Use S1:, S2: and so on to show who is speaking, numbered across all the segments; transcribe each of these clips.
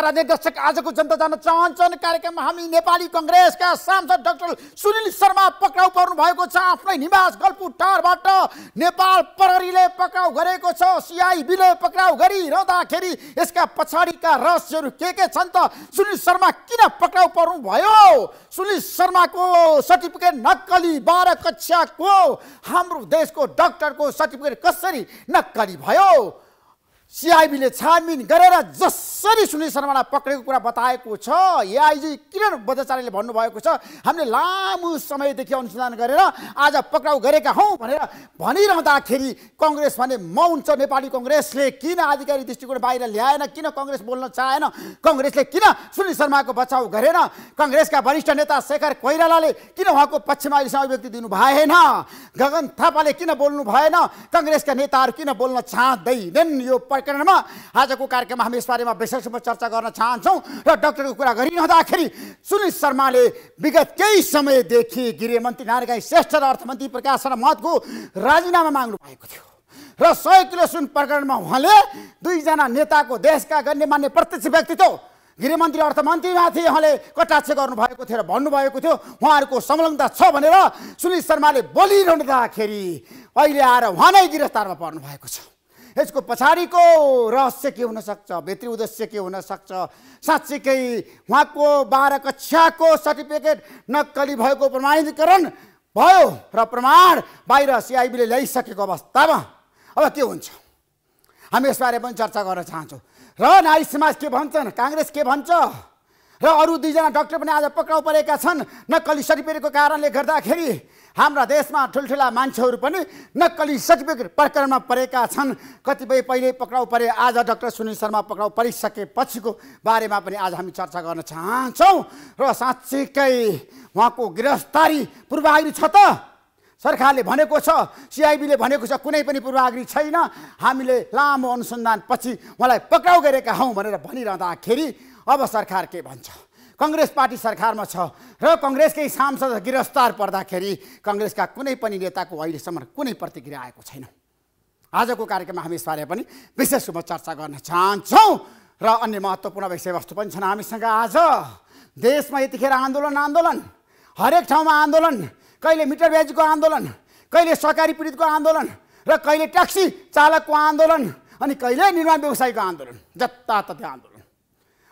S1: कार्यक्रमका राज्य आजको जनता जान्न चाहन्छन् कार्यक्रममा हामी नेपाली कङ्ग्रेसका सांसद डाक्टर सुनिल शर्मा पक्राउ पर्नु भएको छ आफ्नै निवास गल्पु टारबाट नेपाल प्रहरीले पक्राउ गरेको छ सिआइबीले पक्राउ गरिरहँदाखेरि यसका पछाडिका रहस्यहरू के के छन् त सुनिल शर्मा किन पक्राउ पर्नु भयो सुनिल शर्माको सर्टिफिकेट नक्कली बाह्र कक्षाको हाम्रो देशको डाक्टरको सर्टिफिकेट कसरी नक्कली भयो सिआइबीले छानबिन गरेर जसरी सुनिल शर्मालाई पक्रेको कुरा बताएको छ एआइजी किरण बद्धाचार्यले भन्नुभएको छ हामीले लामो समयदेखि अनुसन्धान गरेर आज पक्राउ गरेका हौँ भनेर भनिरहँदाखेरि कङ्ग्रेस भने म हुन्छ नेपाली कङ्ग्रेसले किन आधिकारिक दृष्टिकोण बाहिर ल्याएन किन कङ्ग्रेस बोल्न चाहेन कङ्ग्रेसले किन सुनिल शर्माको बचाउ गरेन कङ्ग्रेसका वरिष्ठ नेता शेखर कोइरालाले किन उहाँको पक्षमा अहिलेसम्म अभिव्यक्ति दिनु भएन गगन थापाले किन बोल्नु भएन कङ्ग्रेसका नेताहरू किन बोल्न चाहँदैनन् यो प्रकरणमा आजको कार्यक्रममा हामी यसबारेमा विशेष रूपमा चर्चा गर्न चाहन्छौँ र डक्टरको कुरा गरिरहँदाखेरि सुनिल शर्माले विगत केही समयदेखि गृहमन्त्री नारायण श्रेष्ठ र अर्थमन्त्री प्रकाश महतको राजीनामा माग्नु भएको थियो र सय किलो सुन प्रकरणमा उहाँले दुईजना नेताको देशका गण्यमान्य प्रत्यक्ष व्यक्तित्व गृहमन्त्री अर्थमन्त्रीमाथि उहाँले कटाक्ष गर्नुभएको थियो र भन्नुभएको थियो उहाँहरूको संलग्नता छ भनेर सुनिल शर्माले बोलिरहँदाखेरि अहिले आएर उहाँ नै गिरफ्तारमा पर्नु भएको छ यसको पछाडिको रहस्य के हुनसक्छ भित्री उद्देश्य के हुनसक्छ साँच्चीकै उहाँको बाह्र कक्षाको सर्टिफिकेट नक्कली भएको प्रमाणीकरण भयो र प्रमाण बाहिर सिआइबीले ल्याइसकेको अवस्थामा अब के हुन्छ हामी यसबारे पनि चर्चा गर्न चाहन्छौँ र नारी समाज के भन्छन् काङ्ग्रेस के भन्छ र अरू दुईजना डक्टर पनि आज पक्राउ परेका छन् नक्कली सर्टिफिकेटको कारणले गर्दाखेरि हाम्रा देशमा ठुल्ठुला मान्छेहरू पनि नक्कली सर्टिफिकेट प्रकरणमा परेका छन् कतिपय पहिले पक्राउ परे आज डक्टर सुनिल शर्मा पक्राउ परिसकेपछिको बारेमा पनि आज हामी चर्चा गर्न चाहन्छौँ र साँच्चीकै उहाँको गिरफ्तारी पूर्वाग्री छ त सरकारले भनेको छ सिआइबीले भनेको छ कुनै पनि पूर्वाग्री छैन हामीले लामो अनुसन्धान पछि उहाँलाई पक्राउ गरेका हौँ भनेर भनिरहँदाखेरि अब सरकार के भन्छ कङ्ग्रेस पार्टी सरकारमा छ र कङ्ग्रेसकै सांसद गिरफ्तार पर्दाखेरि कङ्ग्रेसका कुनै पनि नेताको अहिलेसम्म कुनै प्रतिक्रिया आएको छैन आजको कार्यक्रममा हामी यसबारे पनि विशेष रूपमा चर्चा गर्न चाहन्छौँ र अन्य महत्त्वपूर्ण विषयवस्तु पनि छन् हामीसँग आज देशमा यतिखेर आन्दोलन आन्दोलन हरेक ठाउँमा आन्दोलन कहिले मिटर ब्याजीको आन्दोलन कहिले सहकारी पीडितको आन्दोलन र कहिले ट्याक्सी चालकको आन्दोलन अनि कहिले निर्माण व्यवसायको आन्दोलन जताततै आन्दोलन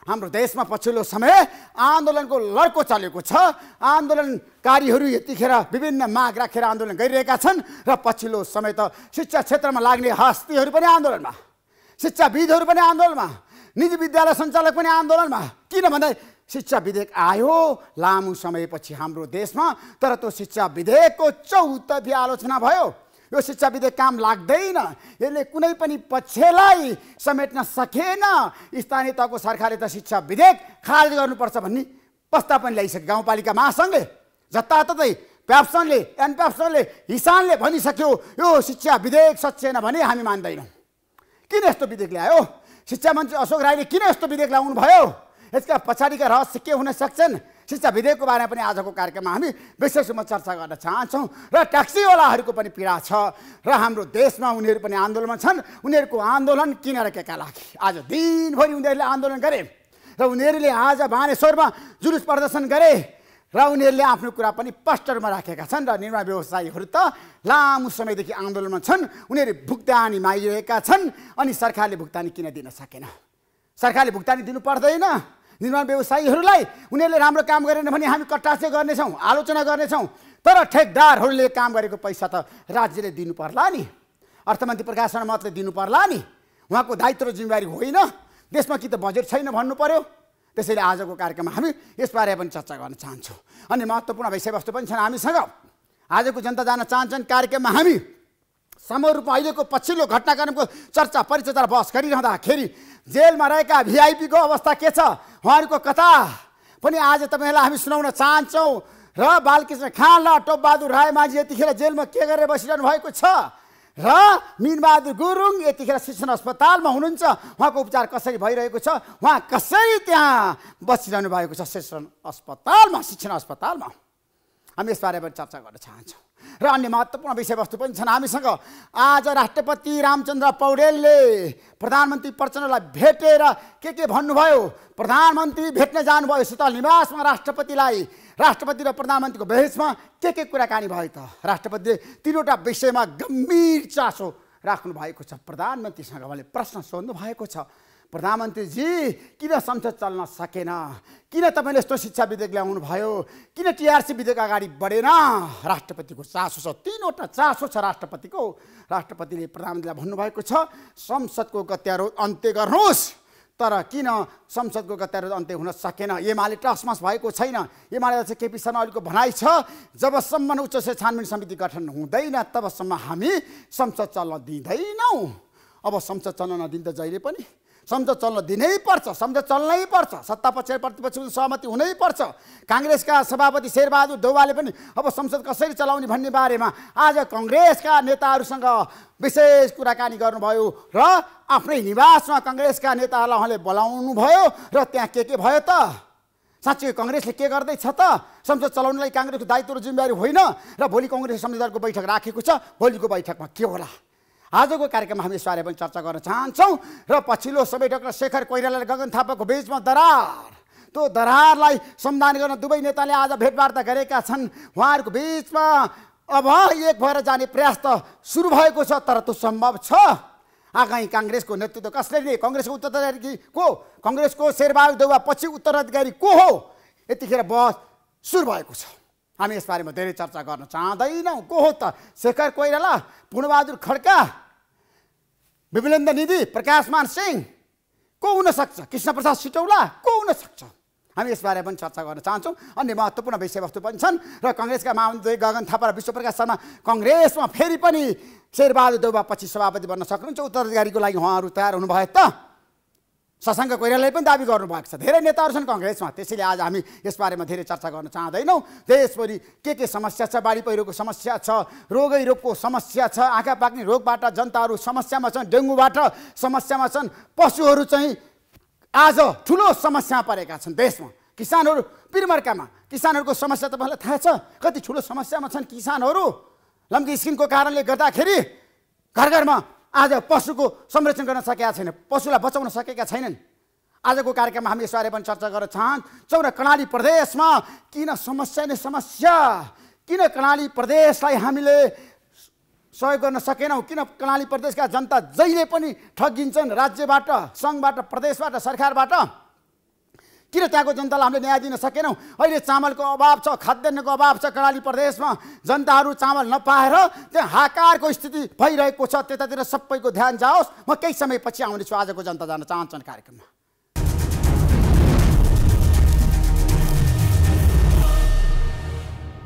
S1: हाम्रो देशमा पछिल्लो समय आन्दोलनको लड्को चलेको छ आन्दोलनकारीहरू यतिखेर विभिन्न माग राखेर आन्दोलन गरिरहेका छन् र पछिल्लो समय त शिक्षा क्षेत्रमा लाग्ने हस्तीहरू पनि आन्दोलनमा शिक्षाविदहरू पनि आन्दोलनमा निजी विद्यालय सञ्चालक पनि आन्दोलनमा किन भन्दा शिक्षा विधेयक आयो लामो समयपछि हाम्रो देशमा तर त्यो शिक्षा विधेयकको चौतर्फी आलोचना भयो यो शिक्षा विधेयक काम लाग्दैन यसले कुनै पनि पक्षलाई समेट्न सकेन स्थानीय तहको सरकारले त शिक्षा विधेयक खारेज गर्नुपर्छ भन्ने प्रस्ताव पनि ल्याइसक्यो गाउँपालिका महासङ्घले जताततै प्याप्सनले एनप्याप्सनले हिसानले भनिसक्यो यो शिक्षा विधेयक सचेन भने हामी मान्दैनौँ किन यस्तो विधेयक ल्यायो शिक्षा मन्त्री अशोक राईले किन यस्तो विधेयक ल्याउनु भयो यसका पछाडिका रहस्य के हुन सक्छन् शिक्षा विधेयकको बारेमा पनि आजको कार्यक्रममा हामी विशेष रूपमा चर्चा गर्न चाहन्छौँ र ट्याक्सीवालाहरूको पनि पीडा छ र हाम्रो देशमा उनीहरू पनि आन्दोलनमा छन् उनीहरूको आन्दोलन किन र केका लागि आज दिनभरि उनीहरूले आन्दोलन गरे र उनीहरूले आज बानेश्वरमा जुलुस प्रदर्शन गरे र उनीहरूले आफ्नो कुरा पनि पस्टरमा राखेका छन् र निर्माण व्यवसायीहरू त लामो समयदेखि आन्दोलनमा छन् उनीहरू भुक्तानी मागिरहेका छन् अनि सरकारले भुक्तानी किन दिन सकेन सरकारले भुक्तानी दिनु पर्दैन निर्माण व्यवसायीहरूलाई उनीहरूले राम्रो काम गरेन भने हामी चाहिँ गर्नेछौँ आलोचना गर्नेछौँ तर ठेकदारहरूले काम गरेको पैसा त राज्यले दिनु पर्ला नि अर्थमन्त्री प्रकाश शर्मा मात्रै दिनु पर्ला नि उहाँको दायित्व र जिम्मेवारी होइन देशमा कि त बजेट छैन भन्नु पऱ्यो त्यसैले आजको कार्यक्रममा हामी यसबारे पनि चर्चा गर्न चाहन्छौँ अनि महत्त्वपूर्ण विषयवस्तु पनि छन् हामीसँग आजको जनता जान चाहन्छन् कार्यक्रममा हामी समूह रूपमा अहिलेको पछिल्लो घटनाक्रमको चर्चा परिचर्चा बहस गरिरहँदाखेरि जेलमा रहेका भिआइपीको अवस्था के छ उहाँहरूको कथा पनि आज तपाईँहरूलाई हामी सुनाउन चाहन्छौँ र बालकृष्ण खान र टोपबहादुर राई माझी यतिखेर जेलमा के गरेर बसिरहनु भएको छ र मिनबहादुर गुरुङ यतिखेर शिक्षण अस्पतालमा हुनुहुन्छ उहाँको उपचार कसरी भइरहेको छ उहाँ कसरी त्यहाँ बसिरहनु भएको छ शिक्षण अस्पतालमा शिक्षण अस्पतालमा हामी पनि चर्चा गर्न चाहन्छौँ र अन्य महत्त्वपूर्ण विषयवस्तु पनि छन् हामीसँग आज राष्ट्रपति रामचन्द्र पौडेलले प्रधानमन्त्री प्रचण्डलाई भेटेर के के भन्नुभयो प्रधानमन्त्री भेट्न जानुभयो शीतल निवासमा राष्ट्रपतिलाई राष्ट्रपति र प्रधानमन्त्रीको बहसमा के के कुराकानी भयो त राष्ट्रपतिले तिनवटा विषयमा गम्भीर चासो राख्नु भएको छ प्रधानमन्त्रीसँग उहाँले प्रश्न सोध्नु भएको छ प्रधानमन्त्रीजी किन संसद चल्न सकेन किन तपाईँले यस्तो शिक्षा विधेयक ल्याउनु भयो किन टिआरसी विधेयक अगाडि बढेन राष्ट्रपतिको चासो छ तिनवटा चासो छ राष्ट्रपतिको राष्ट्रपतिले प्रधानमन्त्रीलाई भन्नुभएको छ संसदको गत्यारोध अन्त्य गर्नुहोस् तर किन संसदको गत्यारोध अन्त्य हुन सकेन एमाले टसमस भएको छैन एमाले चाहिँ केपी शर्मा ओलीको भनाइ छ जबसम्म उच्च शिक्षा छानबिन समिति गठन हुँदैन तबसम्म हामी संसद चल्न दिँदैनौँ अब संसद चल्न नदिँदा जहिले पनि संसद चल्न दिनैपर्छ संसद चल्नै पर्छ सत्ता पक्ष प्रतिपक्षको सहमति हुनैपर्छ काङ्ग्रेसका सभापति शेरबहादुर देउवाले पनि अब संसद कसरी चलाउने भन्ने बारेमा आज कङ्ग्रेसका नेताहरूसँग विशेष कुराकानी गर्नुभयो र आफ्नै निवासमा कङ्ग्रेसका नेताहरूलाई उहाँले बोलाउनु भयो र त्यहाँ के के भयो त साँच्चै कङ्ग्रेसले के गर्दैछ त संसद चलाउनलाई काङ्ग्रेसको दायित्व र जिम्मेवारी होइन र भोलि कङ्ग्रेस संसदको बैठक राखेको छ भोलिको बैठकमा के होला आजको कार्यक्रममा हामी स्वारे पनि चर्चा गर्न चाहन्छौँ र पछिल्लो सबै डाक्टर शेखर कोइराला गगन थापाको बिचमा दरार त्यो दरारलाई सम्धान गर्न दुवै नेताले आज भेटवार्ता गरेका छन् उहाँहरूको बिचमा अब एक भएर जाने प्रयास त सुरु भएको छ तर त्यो सम्भव छ आगामी काङ्ग्रेसको नेतृत्व कसले लिए कङ्ग्रेसको उत्तराधिकारी कि को कङ्ग्रेसको शेरबहादुर देउवा पछि उत्तराधिकारी को हो यतिखेर बहस सुरु भएको छ हामी यसबारेमा धेरै चर्चा गर्न चाहँदैनौँ को हो त शेखर कोइराला पूर्णबहादुर खड्का विमलेन्द्र निधि प्रकाशमान सिंह को हुनसक्छ कृष्णप्रसाद सिटौला को हुनसक्छ हामी यसबारे पनि चर्चा गर्न चाहन्छौँ अन्य महत्त्वपूर्ण विषयवस्तु पनि छन् र कङ्ग्रेसका महामन्त्री गगन थापा र विश्वप्रकाश शर्मा कङ्ग्रेसमा फेरि पनि शेरबहादुर देउबा पछि सभापति बन्न सक्नुहुन्छ उत्तराधिकारीको लागि उहाँहरू तयार हुनुभयो त सशङ्क कोइरालाले पनि दावी गर्नुभएको छ धेरै नेताहरू छन् कङ्ग्रेसमा त्यसैले आज हामी यसबारेमा धेरै चर्चा गर्न चाहँदैनौँ देशभरि के के समस्या छ बाढी पहिरोको समस्या छ रोगै रोगको समस्या छ आँखा पाक्ने रोगबाट जनताहरू समस्यामा छन् डेङ्गुबाट समस्यामा छन् पशुहरू चाहिँ आज ठुलो समस्या परेका छन् देशमा किसानहरू पिरमर्कामा किसानहरूको समस्या तपाईँलाई थाहा छ कति ठुलो समस्यामा छन् किसानहरू लम्की स्किनको कारणले गर्दाखेरि घर घरमा आज पशुको संरक्षण गर्न सकेका छैनन् पशुलाई बचाउन सकेका छैनन् आजको कार्यक्रममा हामी यसबारे पनि चर्चा गर्न चाहन् चौरा कर्णाली प्रदेशमा किन समस्या नै समस्या किन कर्णाली प्रदेशलाई हामीले सहयोग गर्न सकेनौँ किन कर्णाली प्रदेशका जनता जहिले पनि ठगिन्छन् राज्यबाट सङ्घबाट प्रदेशबाट सरकारबाट किन त्यहाँको जनतालाई हामीले न्याय दिन सकेनौँ अहिले चामलको अभाव छ खाद्यान्नको अभाव छ कर्णाली प्रदेशमा जनताहरू चामल नपाएर त्यहाँ हाकारको स्थिति भइरहेको छ त्यतातिर सबैको ध्यान जाओस् म केही समयपछि आउनेछु आजको जनता जान चाहन्छन् कार्यक्रममा